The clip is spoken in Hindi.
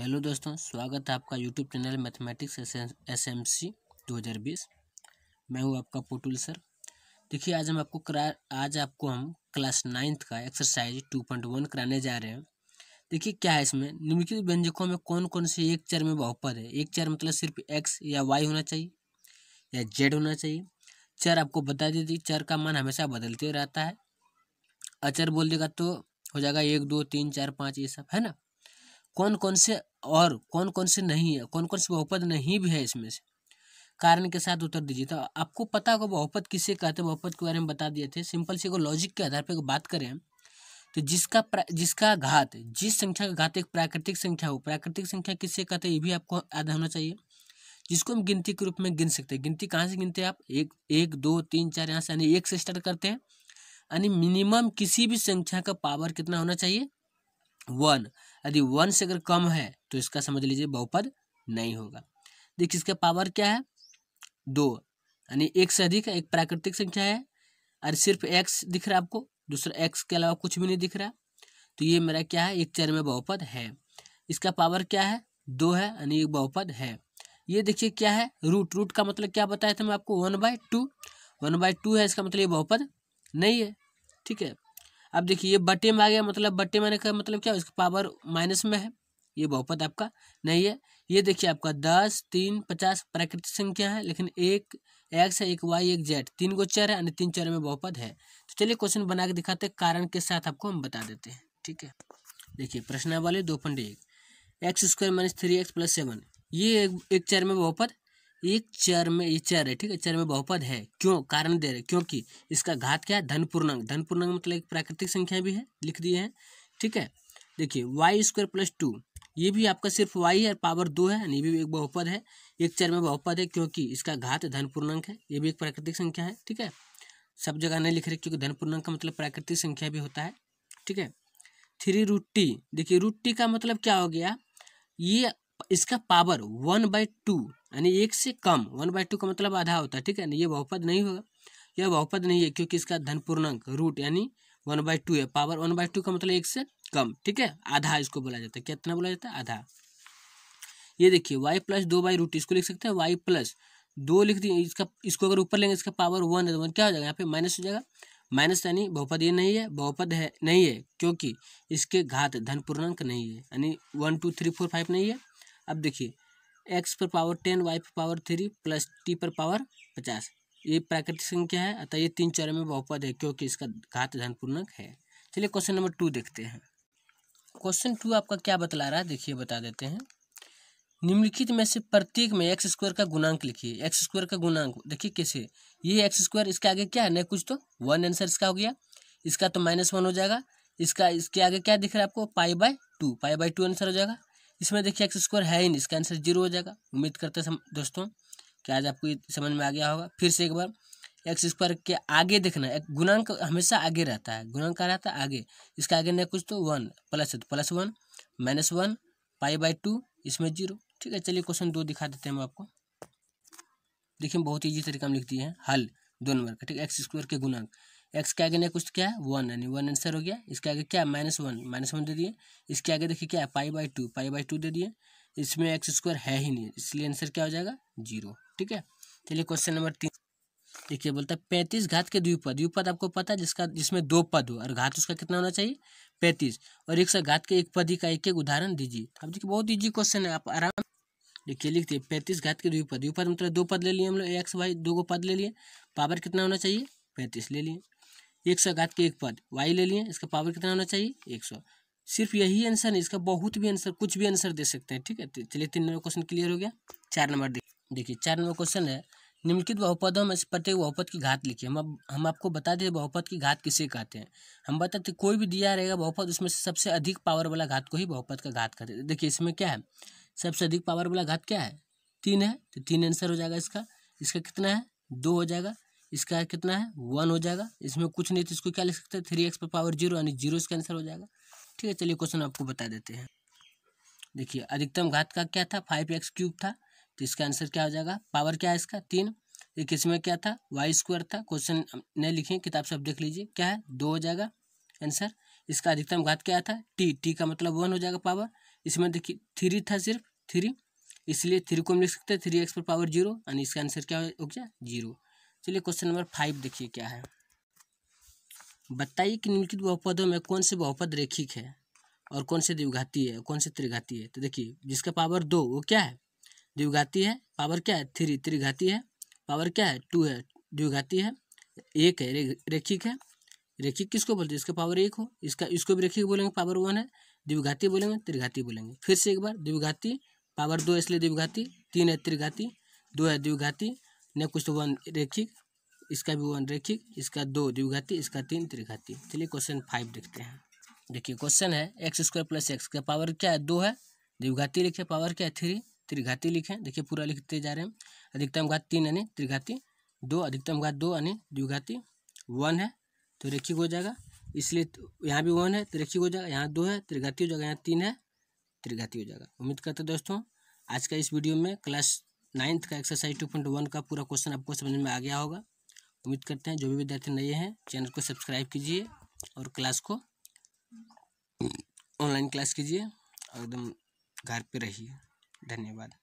हेलो दोस्तों स्वागत है आपका YouTube channel mathematics S M C दो हज़ार बीस मैं हूँ आपका पोटुल सर देखिए आज हम आपको करा आज आपको हम क्लास नाइन्थ का एक्सरसाइज टू पॉइंट वन कराने जा रहे हैं देखिए क्या है इसमें निम्नलिखित व्यंजकों में कौन कौन से एक चर में बहुपद है एक चर मतलब सिर्फ एक्स या वाई होना चाहिए या जेड होना चाहिए चर आपको बता थी चर का मान हमेशा बदलते रहता है अचर बोल देगा तो हो जाएगा एक दो तीन चार पाँच ये सब है ना कौन कौन से और कौन कौन से नहीं है कौन कौन से बहुपद नहीं भी है इसमें से कारण के साथ उत्तर दीजिए तो आपको पता होगा बहुपद किसे कहते हैं बहुपद के बारे में बता दिए थे सिंपल से लॉजिक के आधार पर बात करें तो जिसका जिसका घात जिस संख्या का घात एक प्राकृतिक संख्या हो प्राकृतिक संख्या किससे कहते हैं ये भी आपको याद होना चाहिए जिसको हम गिनती के रूप में गिन सकते हैं गिनती कहाँ से गिनते हैं आप एक एक दो तीन चार यहाँ से यानी एक से स्टार्ट करते हैं यानी मिनिमम किसी भी संख्या का पावर कितना होना चाहिए वन यदि वन से अगर कम है तो इसका समझ लीजिए बहुपद नहीं होगा देखिए इसका पावर क्या है दो यानी एक से अधिक है एक प्राकृतिक संख्या है और सिर्फ एक्स दिख रहा है आपको दूसरा एक्स के अलावा कुछ भी नहीं दिख रहा तो ये मेरा क्या है एक चर में बहुपद है इसका पावर क्या है दो है यानी एक बहुपद है ये देखिए क्या है रूट रूट का मतलब क्या बताया था मैं आपको one by two one by two है इसका मतलब ये बहुपद नहीं है ठीक है अब देखिए ये बटे में आ गया मतलब बटे मैंने का मतलब क्या इसका पावर माइनस में है ये बहुपद आपका नहीं है ये देखिए आपका दस तीन पचास प्राकृतिक संख्या है लेकिन एक एक्स है एक वाई एक जेड तीन गो चर है तीन चर में बहुपद है तो चलिए क्वेश्चन बना के दिखाते हैं कारण के साथ आपको हम बता देते हैं ठीक है देखिए प्रश्नावली दो पॉइंट एक x square minus three x plus seven ये एक, एक चर में बहुपद एक चर में ये चर है ठीक है चर में बहुपद है क्यों कारण दे रहे क्योंकि इसका घात क्या है धन पूर्णांक धन पूर्णांक मतलब एक प्राकृतिक संख्या भी है लिख दिए हैं ठीक है देखिए वाई स्क्वायर प्लस टू ये भी आपका सिर्फ वाई है पावर दो है ये भी एक बहुपद है एक चर में बहुपद है क्योंकि इसका घात धन पूर्णांक है ये भी एक प्राकृतिक संख्या है ठीक है सब जगह नहीं लिख रहे क्योंकि धन पूर्णांक का मतलब प्राकृतिक संख्या भी होता है ठीक है थ्री रूट टी देखिए रूट टी का मतलब क्या हो गया ये इसका पावर वन बाई टू यानी एक से कम वन बाई टू का मतलब आधा होता है ठीक है ना ये बहुपद नहीं होगा यह बहुपद नहीं है क्योंकि इसका धन पूर्णांक रूट यानी वन बाई टू है पावर वन बाई टू का मतलब एक से कम ठीक है आधा इसको बोला जाता है कितना बोला जाता है आधा ये देखिए वाई प्लस दो बाई रूट इसको लिख सकते हैं वाई प्लस दो लिख दिए इसका इसको अगर ऊपर लेंगे इसका पावर वन है तो वन मतलब क्या हो जाएगा यहाँ पे माइनस हो जाएगा माइनस यानी बहुपद ये नहीं है बहुपद है नहीं है क्योंकि इसके घात धन पूर्णांक नहीं है यानी one two three four five नहीं है अब देखिए एक्स पर पावर टेन वाई पर पावर थ्री प्लस टी पर पावर पचास ये प्राकृतिक संख्या है अतः ये तीन चर में बहुपद है क्योंकि इसका घात धन पूर्णक है चलिए क्वेश्चन नंबर टू देखते हैं क्वेश्चन टू आपका क्या बतला रहा है देखिए बता देते हैं निम्नलिखित में से प्रत्येक में एक्स स्क्वायर का गुणांक लिखिए एक्स स्क्वायर का गुणांक देखिए कैसे ये एक्स स्क्वायर इसके आगे क्या है नहीं कुछ तो वन आंसर इसका हो गया इसका तो माइनस वन हो जाएगा इसका इसके आगे क्या दिख रहा है आपको pi by two pi by two answer हो जाएगा इसमें देखिए एक्स स्क्वायर है ही नहीं इसका आंसर जीरो हो जाएगा उम्मीद करते हैं दोस्तों कि आज आपको ये समझ में आ गया होगा फिर से एक बार एक्स स्क्वायर के आगे देखना एक गुणांक हमेशा आगे रहता है गुणांक क्या रहता है आगे इसका आगे नहीं कुछ तो वन प्लस है तो plus one minus one pi by two इसमें जीरो ठीक है चलिए क्वेश्चन दो दिखा देते हैं हम आपको देखिए बहुत ईजी तरीका हम लिख दिए हैं हल दो नंबर का ठीक है एक्स स्क्वायर के गुणांक एक्स के आगे ने कुछ क्या है वन यानी वन आंसर हो गया इसके आगे क्या है माइनस वन माइनस वन दे दिए इसके आगे देखिए क्या है pi by two pi by two दे दिए इसमें एक्स स्क्वायर है ही नहीं इसलिए आंसर क्या हो जाएगा जीरो ठीक है चलिए क्वेश्चन नंबर तीन देखिए बोलता है पैंतीस घात के द्विपद द्विपद आपको पता है जिसका जिसमें दो पद हो और घात उसका कितना होना चाहिए पैंतीस और एक सौ घात के एक पद ही का एक एक उदाहरण दीजिए अब देखिए बहुत ईजी क्वेश्चन है आप आराम देखिए लिखते पैंतीस घात के द्विपद द्विपद मतलब दो पद ले लिए हम लोग एक्स वाई दो को पद ले लिए पावर कितना होना चाहिए पैंतीस ले लिए एक सौ घात के एक पद वाई ले लिए इसका पावर कितना होना चाहिए एक सौ सिर्फ यही आंसर है इसका बहुत भी आंसर कुछ भी आंसर दे सकते हैं ठीक है तो चलिए तीन नंबर क्वेश्चन क्लियर हो गया चार नंबर देखिए चार नंबर क्वेश्चन है निम्नलिखित बहुपदों में से प्रत्येक बहुपद की घात लिखिए हम अब हम आपको बता दें बहुपद की घात किसे कहते हैं हम बताते कोई भी दिया रहेगा बहुपद उसमें से सबसे अधिक पावर वाला घात को ही बहुपद का घात कहते हैं देखिए इसमें क्या है सबसे अधिक पावर वाला घात क्या है तीन है तो तीन आंसर हो जाएगा इसका इसका कितना है दो हो जाएगा इसका कितना है वन हो जाएगा इसमें कुछ नहीं तो इसको क्या लिख सकते हैं थ्री एक्स पर पावर जीरो यानी जीरो इसका आंसर हो जाएगा ठीक है चलिए क्वेश्चन आपको बता देते हैं देखिए अधिकतम घात का क्या था फाइव एक्स क्यूब था तो इसका आंसर क्या हो जाएगा पावर क्या है इसका तीन एक इसमें क्या था वाई स्क्वायर था क्वेश्चन नहीं लिखे किताब से आप देख लीजिए क्या है दो हो जाएगा आंसर इसका अधिकतम घात क्या था टी टी का मतलब वन हो जाएगा पावर इसमें देखिए थ्री था सिर्फ थ्री इसलिए थ्री को हम लिख सकते हैं थ्री एक्स पर पावर जीरो यानी इसका आंसर क्या हो गया जीरो चलिए क्वेश्चन नंबर फाइव देखिए क्या है बताइए कि निम्नलिखित बहुपदों में कौन से बहुपद रेखिक है और कौन से द्विघाती है कौन से त्रिघाती है तो देखिए जिसका पावर दो वो क्या है द्विघाती है पावर क्या है थ्री त्रिघाती है पावर क्या है टू है द्विघाती है एक है रेखिक है रेखिक किसको बोलते हैं इसका पावर एक हो इसका इसको भी रेखिक बोलेंगे पावर वन है द्विघाती बोलेंगे त्रिघाती बोलेंगे फिर से एक बार द्विघाती पावर दो इसलिए द्विघाती तीन है त्रिघाती दो है द्विघाती नेक्स्ट तो वन रेखिक इसका भी वन रेखिक इसका दो द्विघाती इसका तीन त्रिघाती चलिए क्वेश्चन फाइव देखते हैं देखिए क्वेश्चन है एक्स स्क्वायर प्लस एक्स का पावर क्या है दो है द्विघाती लिखे पावर क्या है थ्री त्रिघाती लिखें देखिए पूरा लिखते जा रहे हैं अधिकतम घात तीन यानी त्रिघाती दो अधिकतम घात दो यानी द्विघाती वन है तो रेखिक हो जाएगा इसलिए तो यहाँ भी वन है तो रेखिक हो जाएगा यहाँ दो है त्रिघाती हो जाएगा यहाँ तीन है त्रिघाती हो जाएगा उम्मीद करते दोस्तों आज का इस वीडियो में क्लास नाइन्थ का एक्सरसाइज टू पॉइंट वन का पूरा क्वेश्चन आपको समझ में आ गया होगा उम्मीद करते हैं जो भी विद्यार्थी नए हैं चैनल को सब्सक्राइब कीजिए और क्लास को ऑनलाइन हम्म, क्लास कीजिए और एकदम घर पे रहिए धन्यवाद